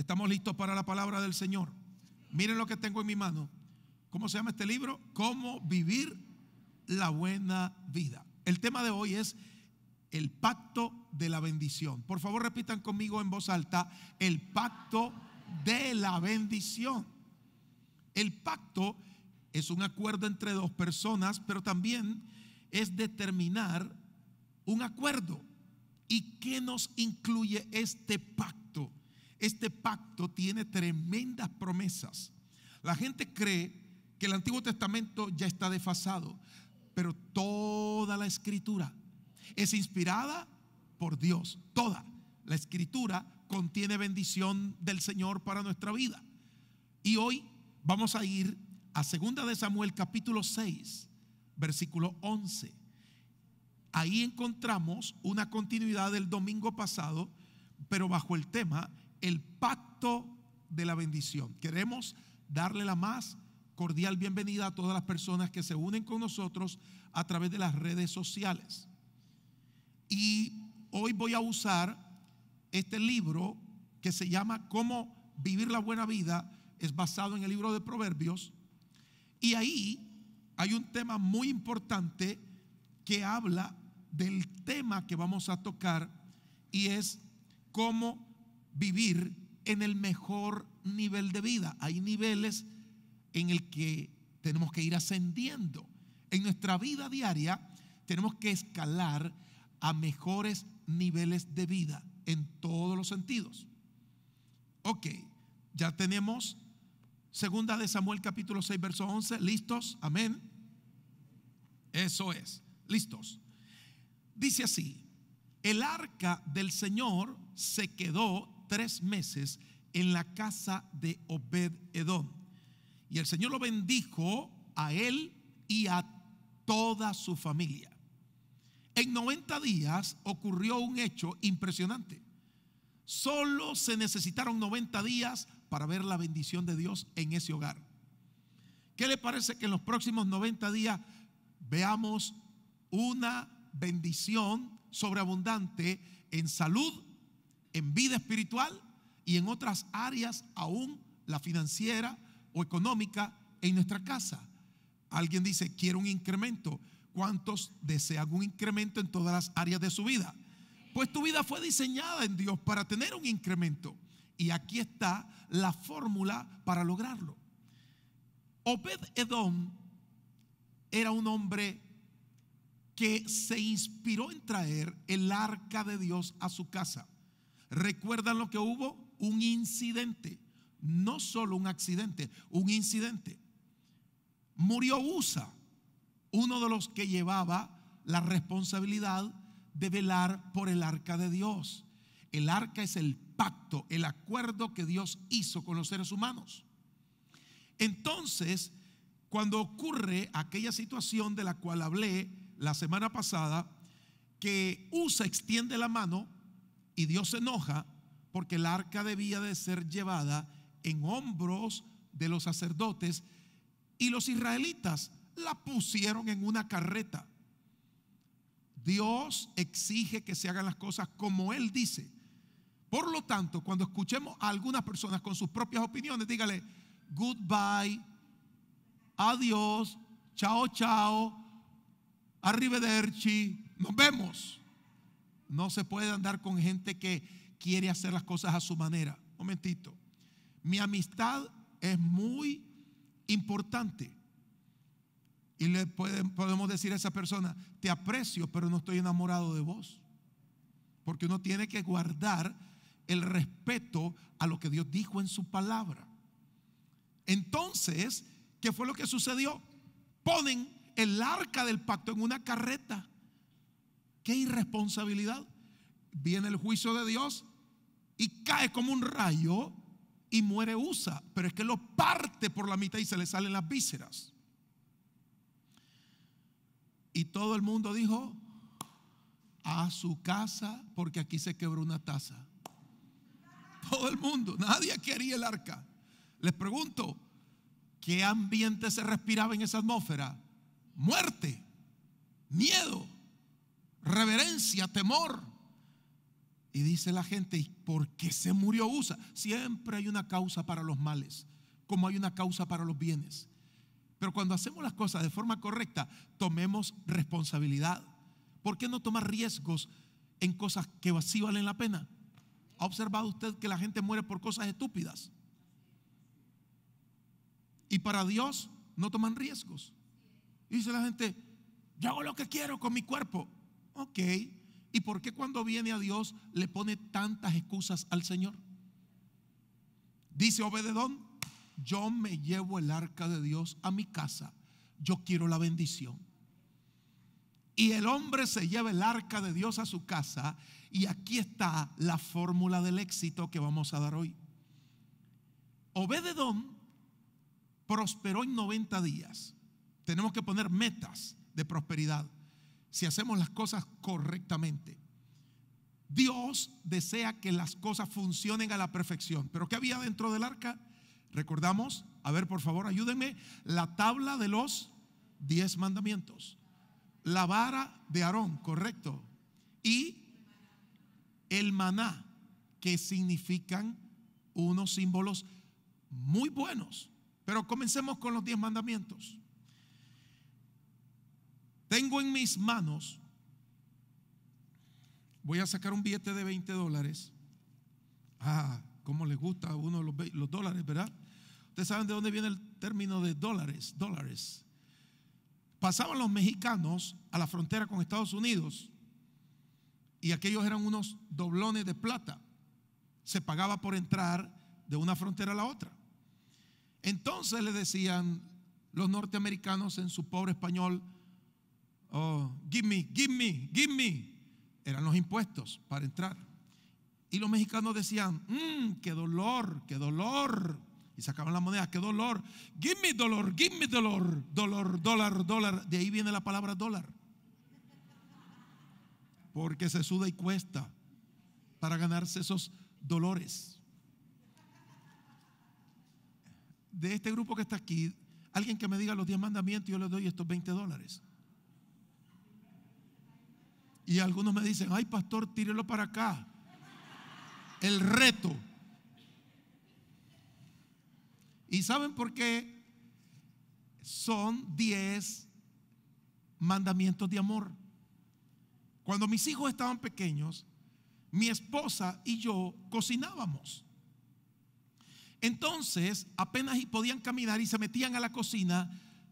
¿Estamos listos para la palabra del Señor? Miren lo que tengo en mi mano. ¿Cómo se llama este libro? ¿Cómo vivir la buena vida? El tema de hoy es el pacto de la bendición. Por favor, repitan conmigo en voz alta, el pacto de la bendición. El pacto es un acuerdo entre dos personas, pero también es determinar un acuerdo. ¿Y qué nos incluye este pacto? Este pacto tiene tremendas promesas. La gente cree que el Antiguo Testamento ya está desfasado, pero toda la escritura es inspirada por Dios. Toda la escritura contiene bendición del Señor para nuestra vida. Y hoy vamos a ir a 2 de Samuel capítulo 6, versículo 11. Ahí encontramos una continuidad del domingo pasado, pero bajo el tema el pacto de la bendición. Queremos darle la más cordial bienvenida a todas las personas que se unen con nosotros a través de las redes sociales. Y hoy voy a usar este libro que se llama Cómo vivir la buena vida, es basado en el libro de Proverbios. Y ahí hay un tema muy importante que habla del tema que vamos a tocar y es cómo vivir en el mejor nivel de vida. Hay niveles en el que tenemos que ir ascendiendo. En nuestra vida diaria tenemos que escalar a mejores niveles de vida en todos los sentidos. Ok, ya tenemos segunda de Samuel capítulo 6 verso 11, listos, amén. Eso es, listos. Dice así, el arca del Señor se quedó tres meses en la casa de Obed Edom. Y el Señor lo bendijo a él y a toda su familia. En 90 días ocurrió un hecho impresionante. Solo se necesitaron 90 días para ver la bendición de Dios en ese hogar. ¿Qué le parece que en los próximos 90 días veamos una bendición sobreabundante en salud, en vida espiritual y en otras áreas, aún la financiera o económica, en nuestra casa. Alguien dice, quiero un incremento. ¿Cuántos desean un incremento en todas las áreas de su vida? Pues tu vida fue diseñada en Dios para tener un incremento. Y aquí está la fórmula para lograrlo. Obed Edom era un hombre que se inspiró en traer el arca de Dios a su casa. ¿Recuerdan lo que hubo? Un incidente. No solo un accidente, un incidente. Murió Usa, uno de los que llevaba la responsabilidad de velar por el arca de Dios. El arca es el pacto, el acuerdo que Dios hizo con los seres humanos. Entonces, cuando ocurre aquella situación de la cual hablé la semana pasada, que Usa extiende la mano y Dios se enoja porque el arca debía de ser llevada en hombros de los sacerdotes y los israelitas la pusieron en una carreta. Dios exige que se hagan las cosas como Él dice. Por lo tanto, cuando escuchemos a algunas personas con sus propias opiniones, dígale, goodbye, adiós, chao, chao, arrivederci, nos vemos. No se puede andar con gente que quiere hacer las cosas a su manera. Un momentito. Mi amistad es muy importante. Y le podemos decir a esa persona, te aprecio, pero no estoy enamorado de vos. Porque uno tiene que guardar el respeto a lo que Dios dijo en su palabra. Entonces, ¿qué fue lo que sucedió? Ponen el arca del pacto en una carreta. Qué irresponsabilidad viene el juicio de Dios y cae como un rayo y muere Usa. Pero es que lo parte por la mitad y se le salen las vísceras. Y todo el mundo dijo, a su casa, porque aquí se quebró una taza. Todo el mundo, nadie quería el arca. Les pregunto, ¿qué ambiente se respiraba en esa atmósfera? Muerte, miedo, reverencia, temor. Y dice la gente, ¿y por qué se murió Usa? Siempre hay una causa para los males, como hay una causa para los bienes. Pero cuando hacemos las cosas de forma correcta, tomemos responsabilidad. ¿Por qué no tomar riesgos en cosas que sí valen la pena? ¿Ha observado usted que la gente muere por cosas estúpidas? Y para Dios no toman riesgos. dice la gente, yo hago lo que quiero con mi cuerpo. Ok, ¿Y por qué cuando viene a Dios le pone tantas excusas al Señor? Dice Obededón, yo me llevo el arca de Dios a mi casa, yo quiero la bendición. Y el hombre se lleva el arca de Dios a su casa y aquí está la fórmula del éxito que vamos a dar hoy. Obededón prosperó en 90 días. Tenemos que poner metas de prosperidad si hacemos las cosas correctamente. Dios desea que las cosas funcionen a la perfección. Pero ¿qué había dentro del arca? Recordamos, a ver por favor, ayúdenme, la tabla de los diez mandamientos, la vara de Aarón, correcto, y el maná, que significan unos símbolos muy buenos. Pero comencemos con los diez mandamientos tengo en mis manos, voy a sacar un billete de 20 dólares. Ah, cómo les gusta a uno los, los dólares, ¿verdad? Ustedes saben de dónde viene el término de dólares, dólares. Pasaban los mexicanos a la frontera con Estados Unidos y aquellos eran unos doblones de plata. Se pagaba por entrar de una frontera a la otra. Entonces le decían los norteamericanos en su pobre español, oh, give me, give me, give me, eran los impuestos para entrar. Y los mexicanos decían, mmm, qué dolor, qué dolor. Y sacaban la moneda, qué dolor. Give me dolor, give me dolor, dolor, dólar, dólar. De ahí viene la palabra dólar. Porque se suda y cuesta para ganarse esos dolores. De este grupo que está aquí, alguien que me diga los 10 mandamientos, yo le doy estos 20 dólares. Y algunos me dicen, ay pastor, tírelo para acá. El reto. ¿Y saben por qué? Son 10 mandamientos de amor. Cuando mis hijos estaban pequeños, mi esposa y yo cocinábamos. Entonces, apenas podían caminar y se metían a la cocina,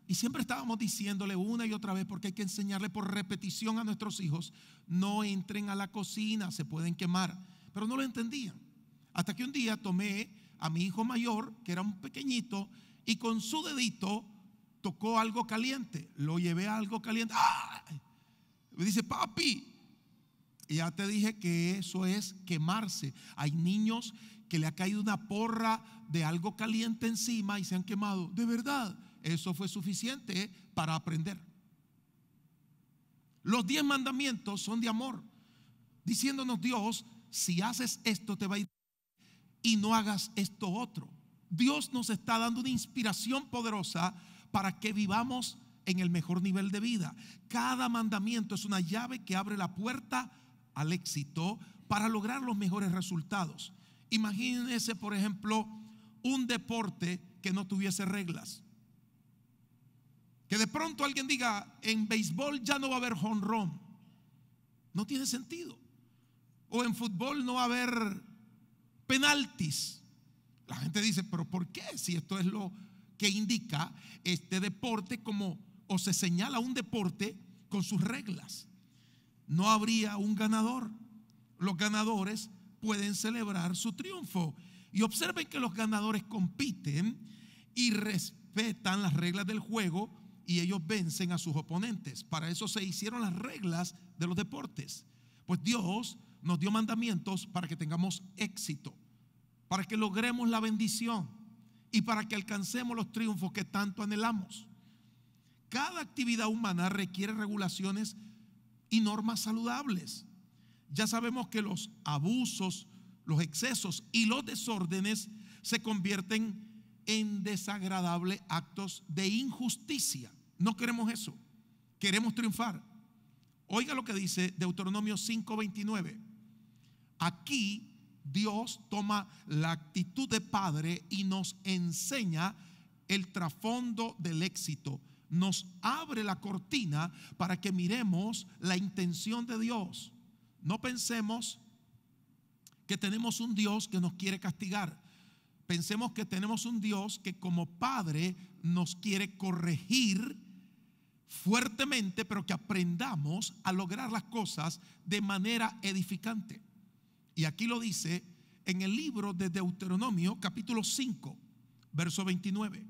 y siempre estábamos diciéndole una y otra vez, porque hay que enseñarle por repetición a nuestros hijos, no entren a la cocina, se pueden quemar. Pero no lo entendían. Hasta que un día tomé a mi hijo mayor, que era un pequeñito, y con su dedito tocó algo caliente. Lo llevé a algo caliente. Me dice, papi, ya te dije que eso es quemarse. Hay niños que le ha caído una porra de algo caliente encima y se han quemado. De verdad eso fue suficiente para aprender. Los diez mandamientos son de amor, diciéndonos Dios, si haces esto te va a ir y no hagas esto otro. Dios nos está dando una inspiración poderosa para que vivamos en el mejor nivel de vida. Cada mandamiento es una llave que abre la puerta al éxito para lograr los mejores resultados. Imagínense, por ejemplo, un deporte que no tuviese reglas. Que de pronto alguien diga, en béisbol ya no va a haber honrón. No tiene sentido. O en fútbol no va a haber penaltis. La gente dice, pero ¿por qué? Si esto es lo que indica este deporte como, o se señala un deporte con sus reglas. No habría un ganador. Los ganadores pueden celebrar su triunfo. Y observen que los ganadores compiten y respetan las reglas del juego y ellos vencen a sus oponentes. Para eso se hicieron las reglas de los deportes. Pues Dios nos dio mandamientos para que tengamos éxito, para que logremos la bendición y para que alcancemos los triunfos que tanto anhelamos. Cada actividad humana requiere regulaciones y normas saludables. Ya sabemos que los abusos, los excesos y los desórdenes se convierten en desagradables actos de injusticia no queremos eso. Queremos triunfar. Oiga lo que dice Deuteronomio 5:29. Aquí Dios toma la actitud de padre y nos enseña el trasfondo del éxito. Nos abre la cortina para que miremos la intención de Dios. No pensemos que tenemos un Dios que nos quiere castigar. Pensemos que tenemos un Dios que como padre nos quiere corregir fuertemente, pero que aprendamos a lograr las cosas de manera edificante. Y aquí lo dice en el libro de Deuteronomio capítulo 5, verso 29.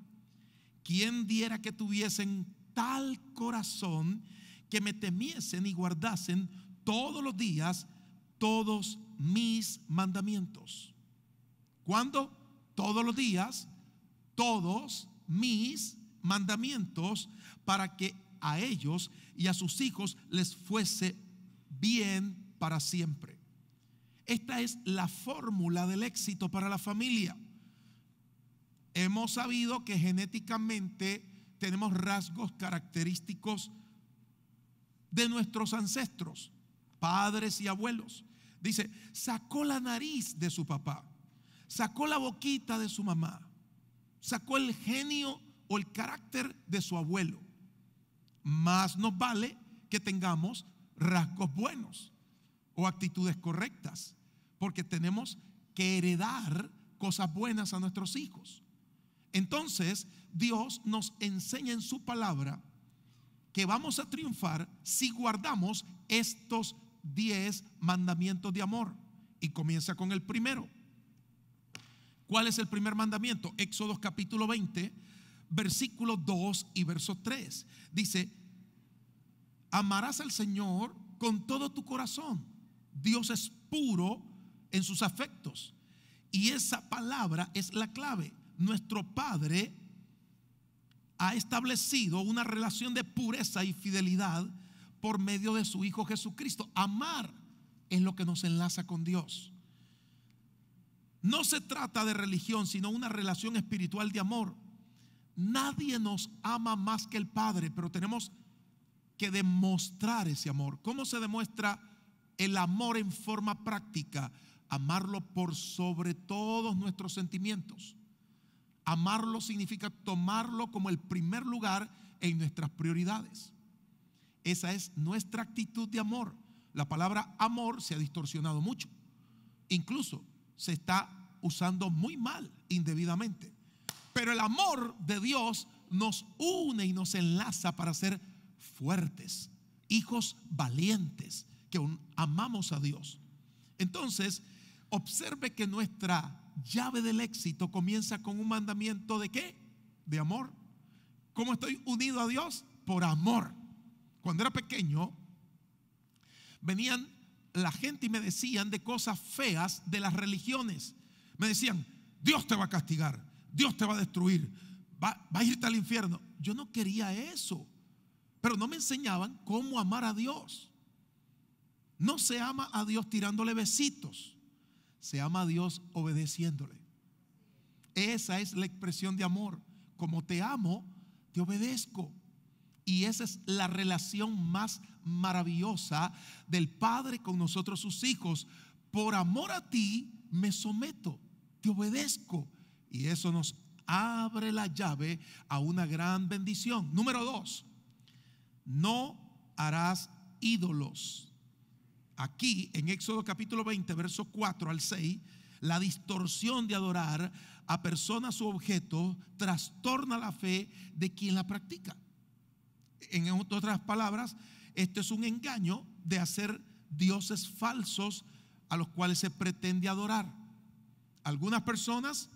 ¿Quién diera que tuviesen tal corazón que me temiesen y guardasen todos los días todos mis mandamientos? ¿Cuándo? Todos los días, todos mis mandamientos para que a ellos y a sus hijos les fuese bien para siempre. Esta es la fórmula del éxito para la familia. Hemos sabido que genéticamente tenemos rasgos característicos de nuestros ancestros, padres y abuelos. Dice, sacó la nariz de su papá, sacó la boquita de su mamá, sacó el genio o el carácter de su abuelo. Más nos vale que tengamos rasgos buenos o actitudes correctas, porque tenemos que heredar cosas buenas a nuestros hijos. Entonces, Dios nos enseña en su palabra que vamos a triunfar si guardamos estos diez mandamientos de amor. Y comienza con el primero. ¿Cuál es el primer mandamiento? Éxodo capítulo 20, versículo 2 y verso 3. Dice, Amarás al Señor con todo tu corazón. Dios es puro en sus afectos. Y esa palabra es la clave. Nuestro Padre ha establecido una relación de pureza y fidelidad por medio de su Hijo Jesucristo. Amar es lo que nos enlaza con Dios. No se trata de religión, sino una relación espiritual de amor. Nadie nos ama más que el Padre, pero tenemos que demostrar ese amor. ¿Cómo se demuestra el amor en forma práctica? Amarlo por sobre todos nuestros sentimientos. Amarlo significa tomarlo como el primer lugar en nuestras prioridades. Esa es nuestra actitud de amor. La palabra amor se ha distorsionado mucho. Incluso se está usando muy mal, indebidamente. Pero el amor de Dios nos une y nos enlaza para ser fuertes, hijos valientes, que amamos a Dios. Entonces, observe que nuestra llave del éxito comienza con un mandamiento de qué? De amor. ¿Cómo estoy unido a Dios? Por amor. Cuando era pequeño, venían la gente y me decían de cosas feas de las religiones. Me decían, Dios te va a castigar, Dios te va a destruir, va, va a irte al infierno. Yo no quería eso pero no me enseñaban cómo amar a Dios. No se ama a Dios tirándole besitos, se ama a Dios obedeciéndole. Esa es la expresión de amor. Como te amo, te obedezco. Y esa es la relación más maravillosa del Padre con nosotros sus hijos. Por amor a ti, me someto, te obedezco. Y eso nos abre la llave a una gran bendición. Número dos, no harás ídolos. Aquí en Éxodo capítulo 20, verso 4 al 6, la distorsión de adorar a personas u objetos trastorna la fe de quien la practica. En otras palabras, esto es un engaño de hacer dioses falsos a los cuales se pretende adorar. Algunas personas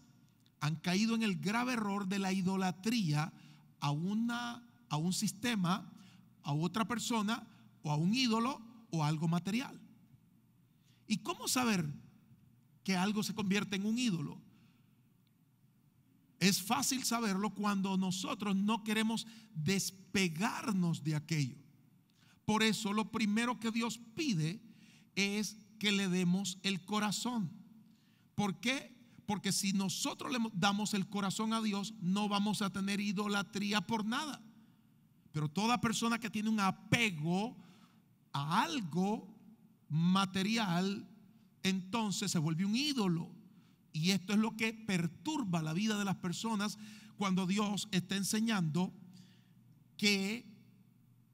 han caído en el grave error de la idolatría a, una, a un sistema a otra persona o a un ídolo o algo material. ¿Y cómo saber que algo se convierte en un ídolo? Es fácil saberlo cuando nosotros no queremos despegarnos de aquello. Por eso lo primero que Dios pide es que le demos el corazón. ¿Por qué? Porque si nosotros le damos el corazón a Dios, no vamos a tener idolatría por nada. Pero toda persona que tiene un apego a algo material, entonces se vuelve un ídolo. Y esto es lo que perturba la vida de las personas cuando Dios está enseñando que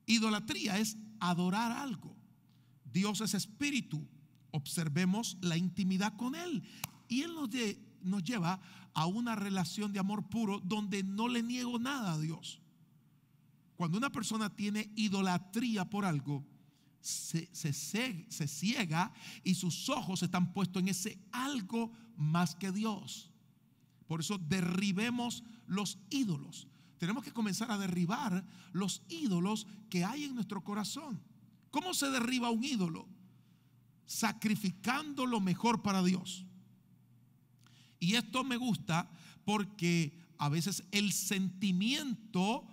idolatría es adorar algo. Dios es espíritu. Observemos la intimidad con Él. Y Él nos, nos lleva a una relación de amor puro donde no le niego nada a Dios. Cuando una persona tiene idolatría por algo, se, se, ciega y sus ojos están puestos en ese algo más que Dios. Por eso derribemos los ídolos. Tenemos que comenzar a derribar los ídolos que hay en nuestro corazón. ¿Cómo se derriba un ídolo? Sacrificando lo mejor para Dios. Y esto me gusta porque a veces el sentimiento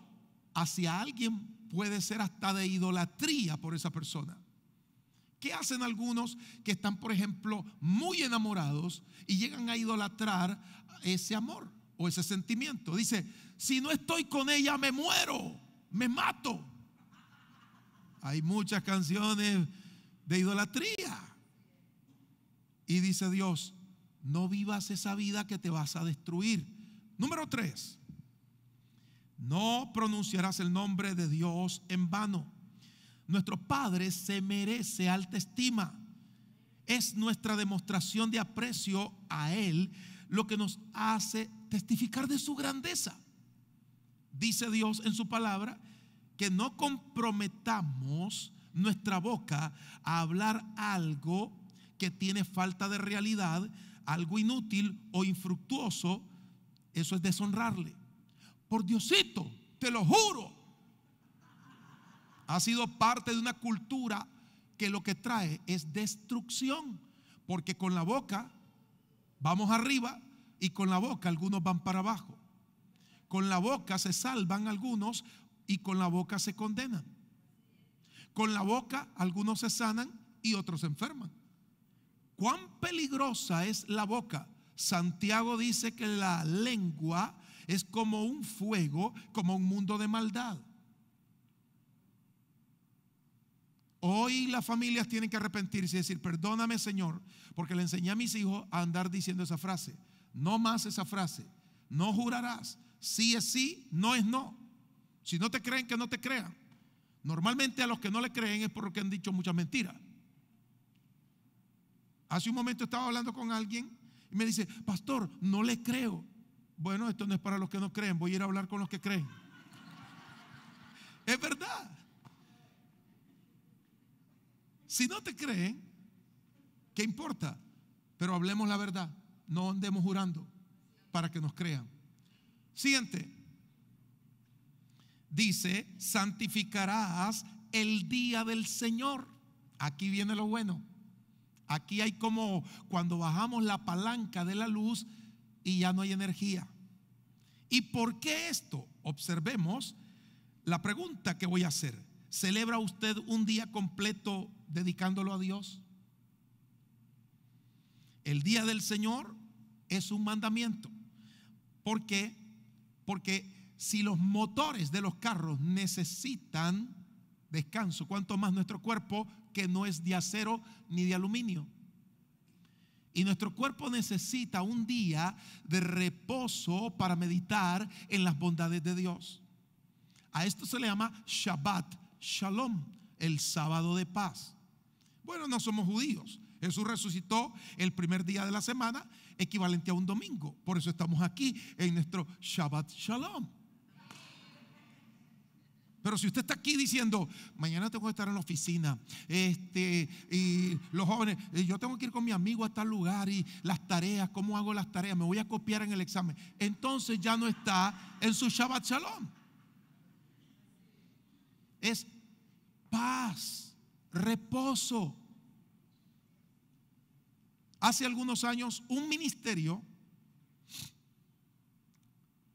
hacia alguien puede ser hasta de idolatría por esa persona. ¿Qué hacen algunos que están, por ejemplo, muy enamorados y llegan a idolatrar ese amor o ese sentimiento? Dice, si no estoy con ella me muero, me mato. Hay muchas canciones de idolatría. Y dice Dios, no vivas esa vida que te vas a destruir. Número tres, no pronunciarás el nombre de Dios en vano. Nuestro Padre se merece alta estima. Es nuestra demostración de aprecio a Él lo que nos hace testificar de su grandeza. Dice Dios en su palabra que no comprometamos nuestra boca a hablar algo que tiene falta de realidad, algo inútil o infructuoso. Eso es deshonrarle. Por Diosito, te lo juro. Ha sido parte de una cultura que lo que trae es destrucción. Porque con la boca vamos arriba y con la boca algunos van para abajo. Con la boca se salvan algunos y con la boca se condenan. Con la boca algunos se sanan y otros se enferman. ¿Cuán peligrosa es la boca? Santiago dice que la lengua es como un fuego, como un mundo de maldad. Hoy las familias tienen que arrepentirse y decir, perdóname Señor, porque le enseñé a mis hijos a andar diciendo esa frase. No más esa frase. No jurarás. Si es sí, no es no. Si no te creen, que no te crean. Normalmente a los que no le creen es porque han dicho muchas mentiras. Hace un momento estaba hablando con alguien y me dice, pastor, no le creo. Bueno, esto no es para los que no creen, voy a ir a hablar con los que creen. Es verdad. Si no te creen, ¿qué importa? Pero hablemos la verdad, no andemos jurando para que nos crean. Siguiente. Dice, santificarás el día del Señor. Aquí viene lo bueno. Aquí hay como cuando bajamos la palanca de la luz, y ya no hay energía. ¿Y por qué esto? Observemos la pregunta que voy a hacer. ¿Celebra usted un día completo dedicándolo a Dios? El día del Señor es un mandamiento. ¿Por qué? Porque si los motores de los carros necesitan descanso, cuánto más nuestro cuerpo que no es de acero ni de aluminio. Y nuestro cuerpo necesita un día de reposo para meditar en las bondades de Dios. A esto se le llama Shabbat, Shalom, el sábado de paz. Bueno, no somos judíos. Jesús resucitó el primer día de la semana, equivalente a un domingo. Por eso estamos aquí en nuestro Shabbat Shalom. Pero si usted está aquí diciendo, mañana tengo que estar en la oficina, este, y los jóvenes, yo tengo que ir con mi amigo a tal lugar y las tareas, ¿cómo hago las tareas? Me voy a copiar en el examen. Entonces ya no está en su Shabbat Shalom. Es paz, reposo. Hace algunos años un ministerio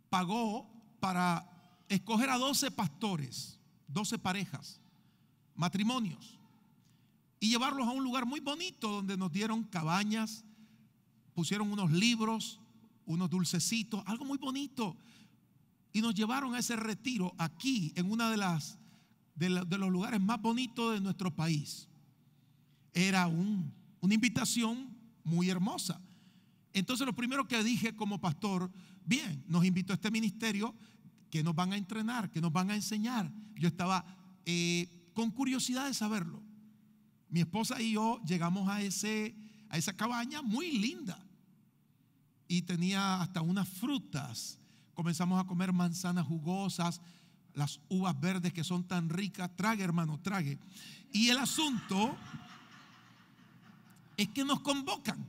pagó para escoger a 12 pastores, 12 parejas, matrimonios, y llevarlos a un lugar muy bonito donde nos dieron cabañas, pusieron unos libros, unos dulcecitos, algo muy bonito. Y nos llevaron a ese retiro aquí, en uno de, las, de, los lugares más bonitos de nuestro país. Era un, una invitación muy hermosa. Entonces lo primero que dije como pastor, bien, nos invitó a este ministerio que nos van a entrenar? que nos van a enseñar? Yo estaba eh, con curiosidad de saberlo. Mi esposa y yo llegamos a, ese, a esa cabaña muy linda y tenía hasta unas frutas. Comenzamos a comer manzanas jugosas, las uvas verdes que son tan ricas. Trague, hermano, trague. Y el asunto es que nos convocan.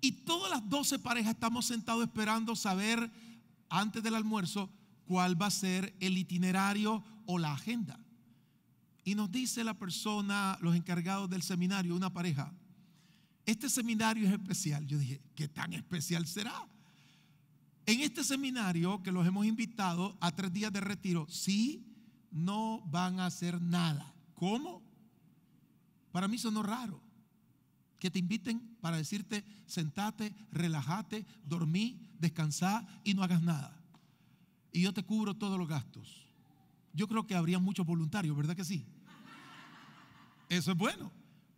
Y todas las doce parejas estamos sentados esperando saber antes del almuerzo cuál va a ser el itinerario o la agenda. Y nos dice la persona, los encargados del seminario, una pareja, este seminario es especial. Yo dije, ¿qué tan especial será? En este seminario que los hemos invitado a tres días de retiro, si no van a hacer nada. ¿Cómo? Para mí sonó raro que te inviten para decirte, sentate, relájate, dormí, descansá y no hagas nada. Y yo te cubro todos los gastos. Yo creo que habría muchos voluntarios, ¿verdad que sí? Eso es bueno.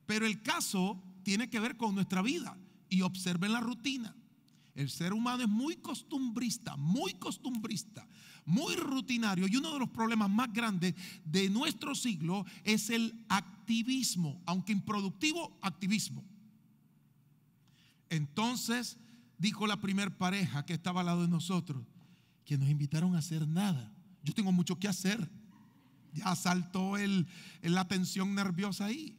Pero el caso tiene que ver con nuestra vida. Y observen la rutina. El ser humano es muy costumbrista, muy costumbrista, muy rutinario. Y uno de los problemas más grandes de nuestro siglo es el activismo, aunque improductivo, activismo. Entonces dijo la primer pareja que estaba al lado de nosotros, que nos invitaron a hacer nada. Yo tengo mucho que hacer. Ya saltó el, la tensión nerviosa ahí.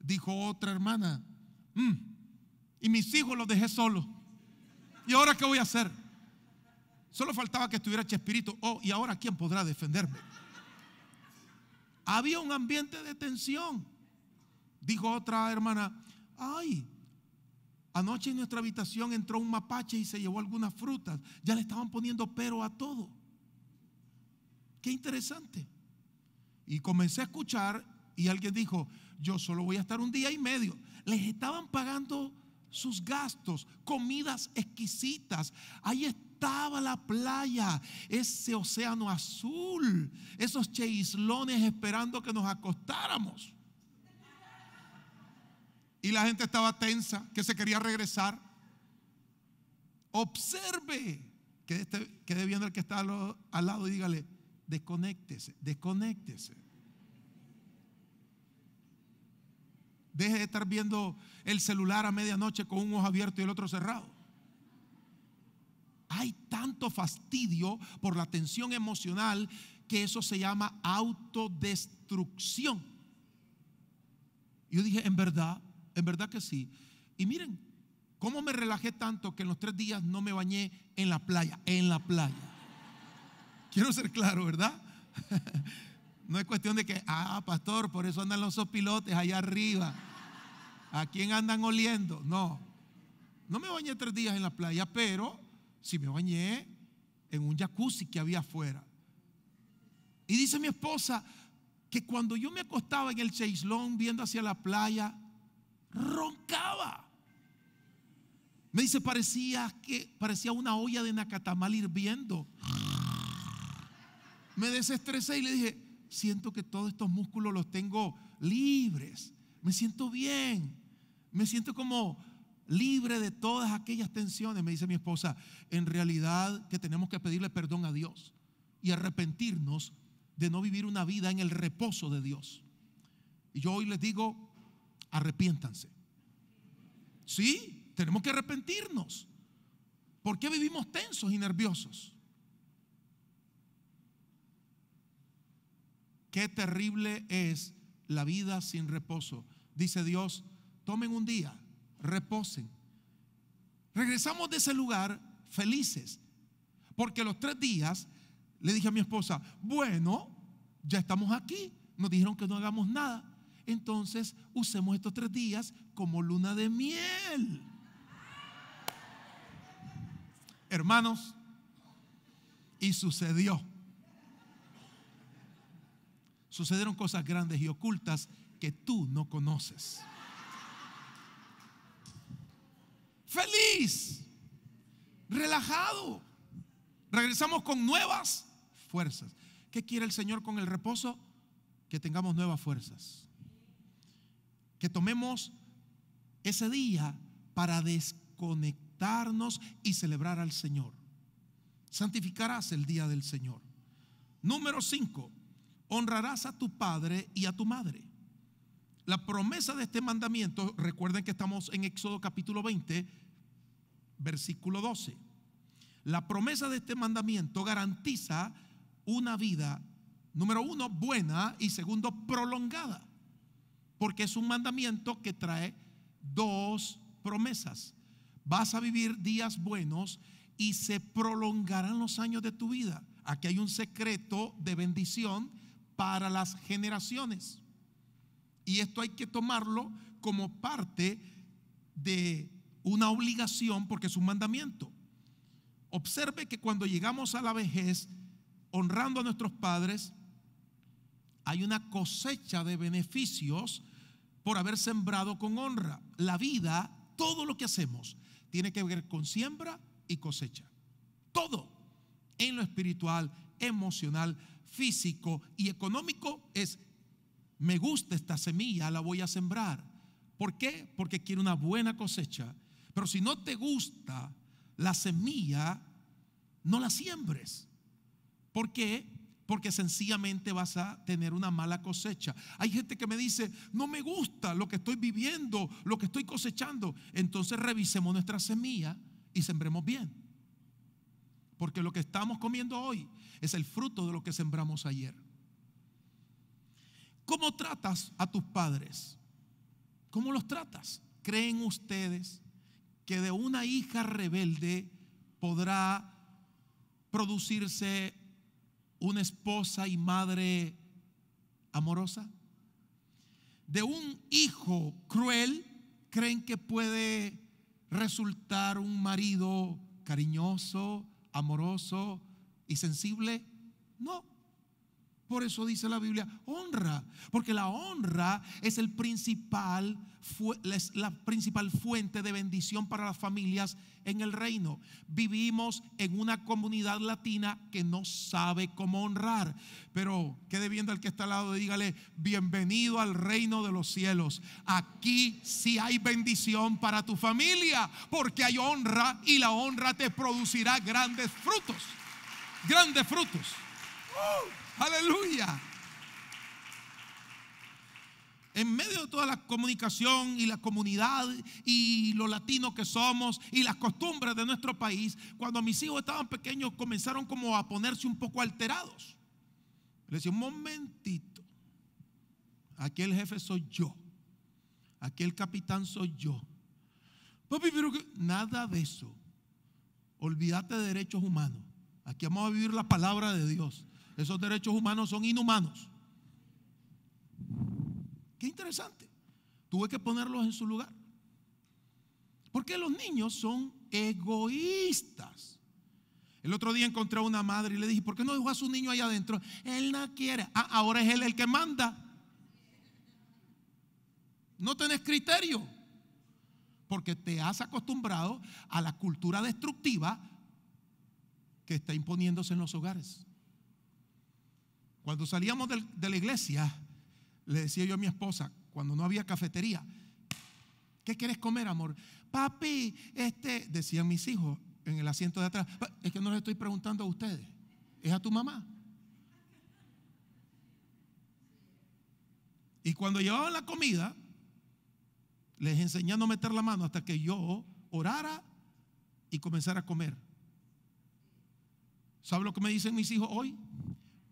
Dijo otra hermana, mm, y mis hijos los dejé solos. ¿Y ahora qué voy a hacer? Solo faltaba que estuviera Chespirito. Oh, ¿y ahora quién podrá defenderme? Había un ambiente de tensión. Dijo otra hermana, ay, Anoche en nuestra habitación entró un mapache y se llevó algunas frutas. Ya le estaban poniendo pero a todo. Qué interesante. Y comencé a escuchar y alguien dijo, yo solo voy a estar un día y medio. Les estaban pagando sus gastos, comidas exquisitas. Ahí estaba la playa, ese océano azul, esos cheislones esperando que nos acostáramos. Y la gente estaba tensa, que se quería regresar. Observe, quede, este, viendo el que está al, lado y dígale, desconéctese, desconéctese. Deje de estar viendo el celular a medianoche con un ojo abierto y el otro cerrado. Hay tanto fastidio por la tensión emocional que eso se llama autodestrucción. Yo dije, en verdad, en verdad que sí. Y miren, cómo me relajé tanto que en los tres días no me bañé en la playa, en la playa. Quiero ser claro, ¿verdad? No es cuestión de que, ah, pastor, por eso andan los pilotes allá arriba. ¿A quién andan oliendo? No. No me bañé tres días en la playa, pero sí me bañé en un jacuzzi que había afuera. Y dice mi esposa que cuando yo me acostaba en el chaislón viendo hacia la playa, roncaba. Me dice, parecía que parecía una olla de nacatamal hirviendo. Me desestresé y le dije, siento que todos estos músculos los tengo libres. Me siento bien. Me siento como libre de todas aquellas tensiones. Me dice mi esposa, en realidad que tenemos que pedirle perdón a Dios y arrepentirnos de no vivir una vida en el reposo de Dios. Y yo hoy les digo, arrepiéntanse. Sí, tenemos que arrepentirnos. ¿Por qué vivimos tensos y nerviosos? Qué terrible es la vida sin reposo. Dice Dios, tomen un día, reposen. Regresamos de ese lugar felices, porque los tres días le dije a mi esposa, bueno, ya estamos aquí, nos dijeron que no hagamos nada, entonces usemos estos tres días como luna de miel. Hermanos, y sucedió. Sucedieron cosas grandes y ocultas que tú no conoces. Feliz, relajado. Regresamos con nuevas fuerzas. ¿Qué quiere el Señor con el reposo? Que tengamos nuevas fuerzas que tomemos ese día para desconectarnos y celebrar al Señor. Santificarás el día del Señor. Número 5. Honrarás a tu padre y a tu madre. La promesa de este mandamiento, recuerden que estamos en Éxodo capítulo 20, versículo 12. La promesa de este mandamiento garantiza una vida, número uno, buena y segundo, prolongada porque es un mandamiento que trae dos promesas. Vas a vivir días buenos y se prolongarán los años de tu vida. Aquí hay un secreto de bendición para las generaciones. Y esto hay que tomarlo como parte de una obligación porque es un mandamiento. Observe que cuando llegamos a la vejez, honrando a nuestros padres, hay una cosecha de beneficios por haber sembrado con honra. La vida, todo lo que hacemos, tiene que ver con siembra y cosecha. Todo, en lo espiritual, emocional, físico y económico, es, me gusta esta semilla, la voy a sembrar. ¿Por qué? Porque quiero una buena cosecha. Pero si no te gusta la semilla, no la siembres. Porque porque sencillamente vas a tener una mala cosecha. Hay gente que me dice, no me gusta lo que estoy viviendo, lo que estoy cosechando. Entonces revisemos nuestra semilla y sembremos bien. Porque lo que estamos comiendo hoy es el fruto de lo que sembramos ayer. ¿Cómo tratas a tus padres? ¿Cómo los tratas? ¿Creen ustedes que de una hija rebelde podrá producirse una esposa y madre amorosa? De un hijo cruel creen que puede resultar un marido cariñoso, amoroso y sensible? No. Por eso dice la Biblia, honra, porque la honra es, el principal, es la principal fuente de bendición para las familias en el reino. Vivimos en una comunidad latina que no sabe cómo honrar, pero quede viendo al que está al lado dígale, bienvenido al reino de los cielos. Aquí sí hay bendición para tu familia, porque hay honra y la honra te producirá grandes frutos, grandes frutos aleluya. En medio de toda la comunicación y la comunidad y los latinos que somos y las costumbres de nuestro país, cuando mis hijos estaban pequeños comenzaron como a ponerse un poco alterados. Le decía, un momentito, aquí el jefe soy yo, aquel el capitán soy yo. Papi, pero que, nada de eso. Olvídate de derechos humanos. Aquí vamos a vivir la palabra de Dios. Esos derechos humanos son inhumanos. Qué interesante. Tuve que ponerlos en su lugar. Porque los niños son egoístas. El otro día encontré a una madre y le dije, ¿por qué no dejó a su niño allá adentro? Él no quiere. Ah, ahora es él el que manda. No tenés criterio. Porque te has acostumbrado a la cultura destructiva que está imponiéndose en los hogares. Cuando salíamos de la iglesia, le decía yo a mi esposa, cuando no había cafetería, ¿qué quieres comer, amor? Papi, este, decían mis hijos en el asiento de atrás, es que no les estoy preguntando a ustedes, es a tu mamá. Y cuando llevaban la comida, les enseñé a no meter la mano hasta que yo orara y comenzara a comer. ¿Sabes lo que me dicen mis hijos hoy?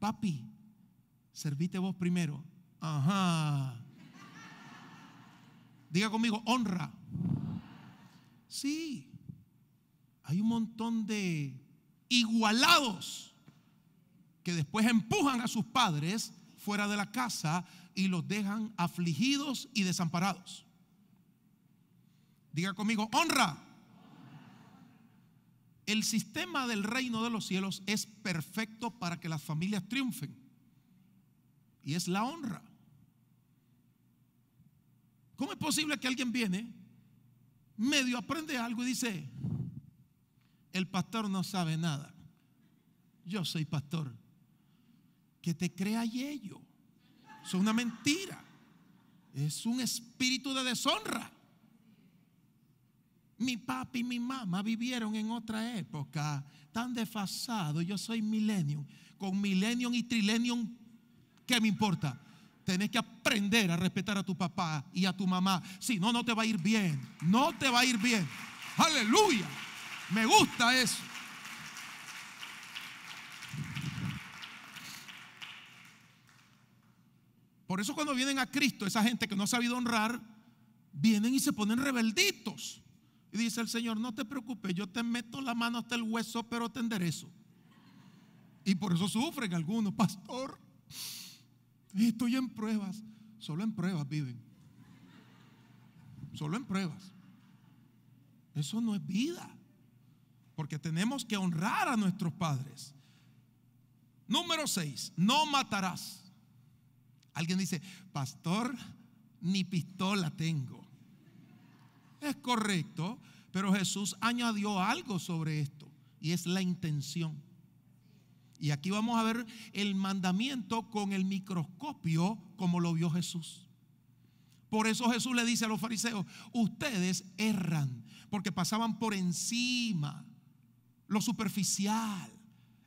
Papi, Serviste vos primero. Ajá. Diga conmigo, honra. Sí. Hay un montón de igualados que después empujan a sus padres fuera de la casa y los dejan afligidos y desamparados. Diga conmigo, honra. El sistema del reino de los cielos es perfecto para que las familias triunfen y es la honra. ¿Cómo es posible que alguien viene, medio aprende algo y dice, el pastor no sabe nada, yo soy pastor? Que te crea ello. Es una mentira. Es un espíritu de deshonra. Mi papi y mi mamá vivieron en otra época tan desfasado. Yo soy millennium, con millennium y trilennium ¿Qué me importa? Tenés que aprender a respetar a tu papá y a tu mamá. Si no, no te va a ir bien. No te va a ir bien. Aleluya. Me gusta eso. Por eso cuando vienen a Cristo, esa gente que no ha sabido honrar, vienen y se ponen rebelditos. Y dice el Señor, no te preocupes, yo te meto la mano hasta el hueso, pero te enderezo. Y por eso sufren algunos, pastor. Estoy en pruebas. Solo en pruebas viven. Solo en pruebas. Eso no es vida. Porque tenemos que honrar a nuestros padres. Número 6. No matarás. Alguien dice, pastor, ni pistola tengo. Es correcto, pero Jesús añadió algo sobre esto y es la intención. Y aquí vamos a ver el mandamiento con el microscopio como lo vio Jesús. Por eso Jesús le dice a los fariseos, ustedes erran porque pasaban por encima lo superficial.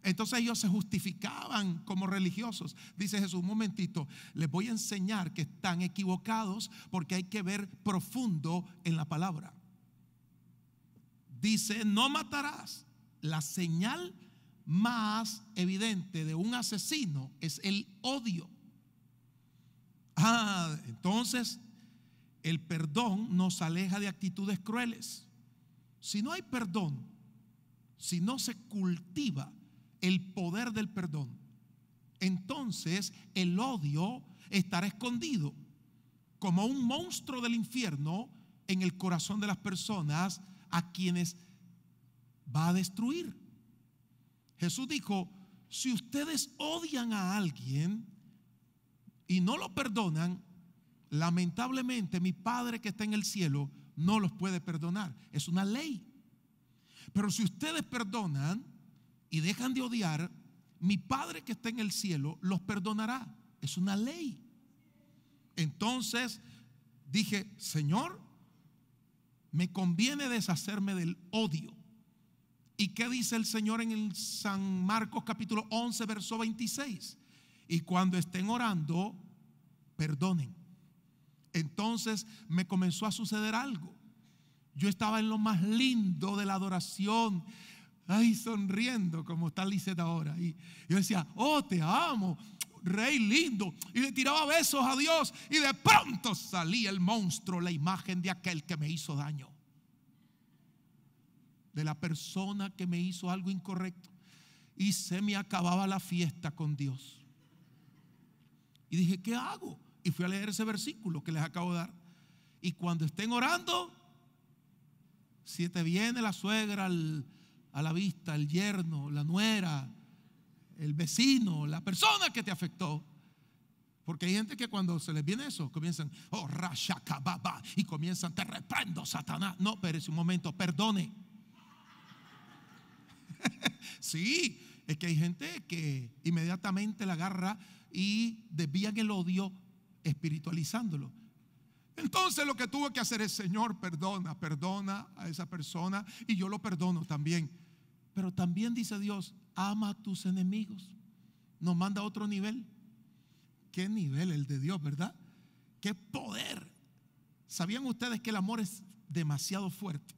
Entonces ellos se justificaban como religiosos. Dice Jesús, un momentito, les voy a enseñar que están equivocados porque hay que ver profundo en la palabra. Dice, no matarás. La señal más evidente de un asesino es el odio. Ah, entonces el perdón nos aleja de actitudes crueles. Si no hay perdón, si no se cultiva el poder del perdón, entonces el odio estará escondido como un monstruo del infierno en el corazón de las personas a quienes va a destruir. Jesús dijo, si ustedes odian a alguien y no lo perdonan, lamentablemente mi Padre que está en el cielo no los puede perdonar. Es una ley. Pero si ustedes perdonan y dejan de odiar, mi Padre que está en el cielo los perdonará. Es una ley. Entonces dije, Señor, me conviene deshacerme del odio. ¿Y qué dice el Señor en el San Marcos capítulo 11, verso 26? Y cuando estén orando, perdonen. Entonces me comenzó a suceder algo. Yo estaba en lo más lindo de la adoración. Ahí sonriendo como está Lizeth ahora. Y yo decía, oh, te amo, rey lindo. Y le tiraba besos a Dios. Y de pronto salía el monstruo, la imagen de aquel que me hizo daño de la persona que me hizo algo incorrecto. Y se me acababa la fiesta con Dios. Y dije, ¿qué hago? Y fui a leer ese versículo que les acabo de dar. Y cuando estén orando, si te viene la suegra a la vista, el yerno, la nuera, el vecino, la persona que te afectó, porque hay gente que cuando se les viene eso, comienzan, oh, rasha, y comienzan, te reprendo, Satanás. No, pero es un momento, perdone. sí, es que hay gente que inmediatamente la agarra y desvían el odio espiritualizándolo. Entonces lo que tuvo que hacer es, Señor, perdona, perdona a esa persona y yo lo perdono también. Pero también dice Dios, ama a tus enemigos. Nos manda a otro nivel. ¿Qué nivel el de Dios, verdad? ¿Qué poder? ¿Sabían ustedes que el amor es demasiado fuerte?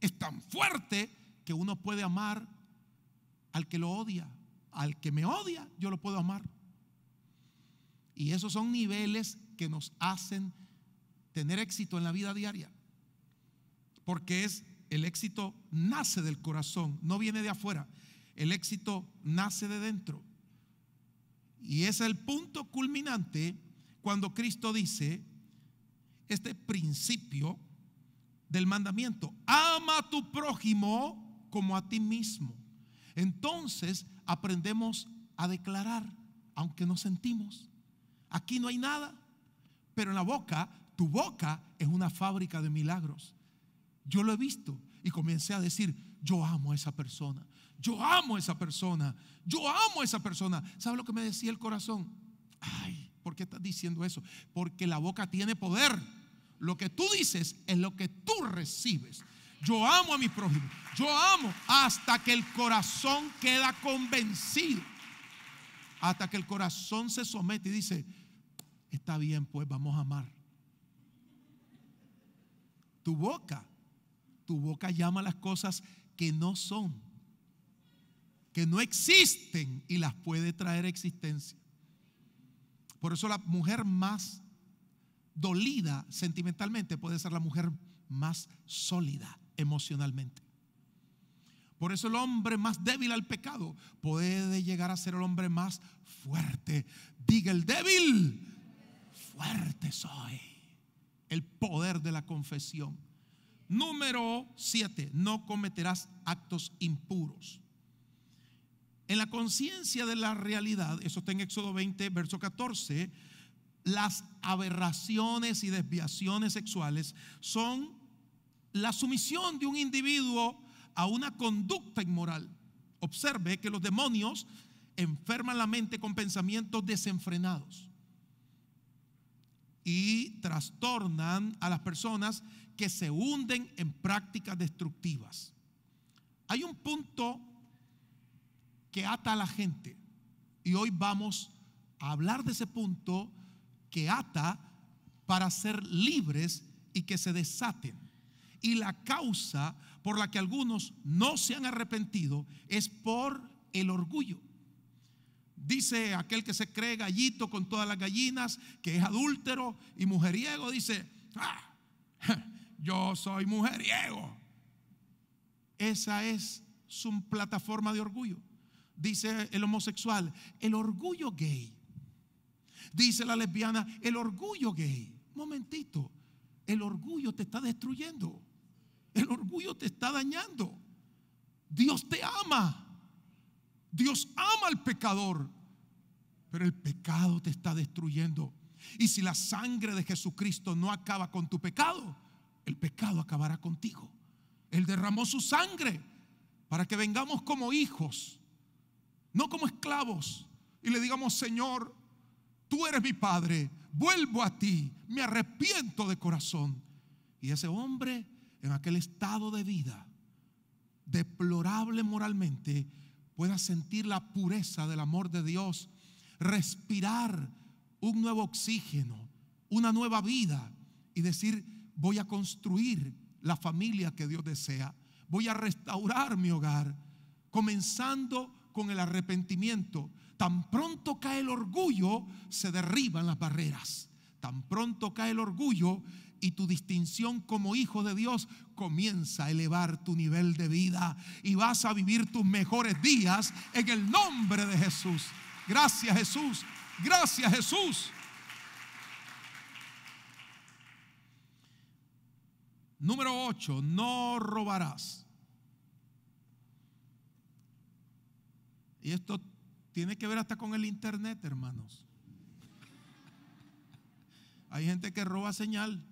Es tan fuerte que uno puede amar al que lo odia. Al que me odia, yo lo puedo amar. Y esos son niveles que nos hacen tener éxito en la vida diaria. Porque es el éxito nace del corazón, no viene de afuera. El éxito nace de dentro. Y es el punto culminante cuando Cristo dice este principio del mandamiento, ama a tu prójimo como a ti mismo. Entonces aprendemos a declarar, aunque no sentimos. Aquí no hay nada, pero en la boca, tu boca es una fábrica de milagros. Yo lo he visto y comencé a decir, yo amo a esa persona, yo amo a esa persona, yo amo a esa persona. sabes lo que me decía el corazón? Ay, ¿por qué estás diciendo eso? Porque la boca tiene poder. Lo que tú dices es lo que tú recibes. Yo amo a mis prójimos, Yo amo hasta que el corazón queda convencido. Hasta que el corazón se somete y dice, está bien, pues vamos a amar. Tu boca, tu boca llama las cosas que no son, que no existen y las puede traer existencia. Por eso la mujer más dolida sentimentalmente puede ser la mujer más sólida emocionalmente. Por eso el hombre más débil al pecado puede llegar a ser el hombre más fuerte. Diga el débil, fuerte soy. El poder de la confesión. Número 7, no cometerás actos impuros. En la conciencia de la realidad, eso está en Éxodo 20, verso 14, las aberraciones y desviaciones sexuales son la sumisión de un individuo a una conducta inmoral. Observe que los demonios enferman la mente con pensamientos desenfrenados y trastornan a las personas que se hunden en prácticas destructivas. Hay un punto que ata a la gente y hoy vamos a hablar de ese punto que ata para ser libres y que se desaten. Y la causa por la que algunos no se han arrepentido es por el orgullo. Dice aquel que se cree gallito con todas las gallinas, que es adúltero y mujeriego, dice, ah, yo soy mujeriego. Esa es su plataforma de orgullo. Dice el homosexual, el orgullo gay. Dice la lesbiana, el orgullo gay. Momentito, el orgullo te está destruyendo. El orgullo te está dañando. Dios te ama. Dios ama al pecador. Pero el pecado te está destruyendo. Y si la sangre de Jesucristo no acaba con tu pecado, el pecado acabará contigo. Él derramó su sangre para que vengamos como hijos, no como esclavos, y le digamos, Señor, tú eres mi Padre, vuelvo a ti, me arrepiento de corazón. Y ese hombre en aquel estado de vida deplorable moralmente, pueda sentir la pureza del amor de Dios, respirar un nuevo oxígeno, una nueva vida y decir, voy a construir la familia que Dios desea, voy a restaurar mi hogar, comenzando con el arrepentimiento. Tan pronto cae el orgullo, se derriban las barreras. Tan pronto cae el orgullo, y tu distinción como hijo de Dios comienza a elevar tu nivel de vida y vas a vivir tus mejores días en el nombre de Jesús. Gracias Jesús, gracias Jesús. Número 8, no robarás. Y esto tiene que ver hasta con el Internet, hermanos. Hay gente que roba señal.